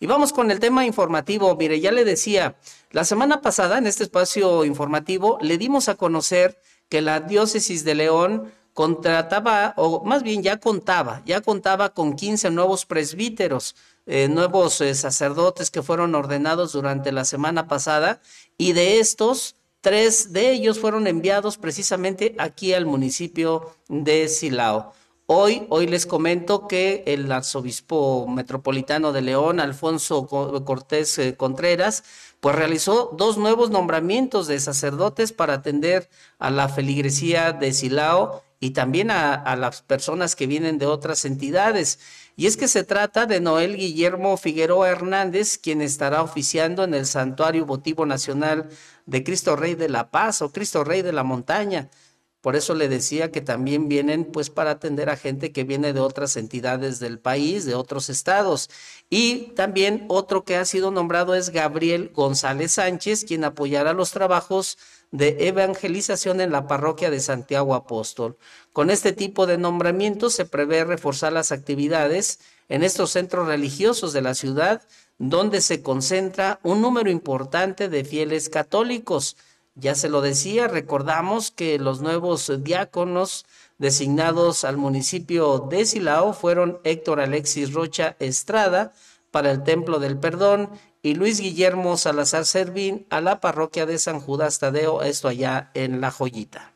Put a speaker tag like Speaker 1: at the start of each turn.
Speaker 1: Y vamos con el tema informativo. Mire, ya le decía, la semana pasada en este espacio informativo le dimos a conocer que la diócesis de León contrataba, o más bien ya contaba, ya contaba con 15 nuevos presbíteros, eh, nuevos eh, sacerdotes que fueron ordenados durante la semana pasada y de estos, tres de ellos fueron enviados precisamente aquí al municipio de Silao. Hoy, hoy les comento que el arzobispo metropolitano de León, Alfonso Cortés eh, Contreras, pues realizó dos nuevos nombramientos de sacerdotes para atender a la feligresía de Silao y también a, a, las personas que vienen de otras entidades. Y es que se trata de Noel Guillermo Figueroa Hernández, quien estará oficiando en el Santuario Votivo Nacional de Cristo Rey de la Paz o Cristo Rey de la Montaña. Por eso le decía que también vienen pues para atender a gente que viene de otras entidades del país, de otros estados. Y también otro que ha sido nombrado es Gabriel González Sánchez, quien apoyará los trabajos de evangelización en la parroquia de Santiago Apóstol. Con este tipo de nombramientos se prevé reforzar las actividades en estos centros religiosos de la ciudad, donde se concentra un número importante de fieles católicos ya se lo decía, recordamos que los nuevos diáconos designados al municipio de Silao fueron Héctor Alexis Rocha Estrada para el Templo del Perdón y Luis Guillermo Salazar Servín a la parroquia de San Judas Tadeo, esto allá en La Joyita.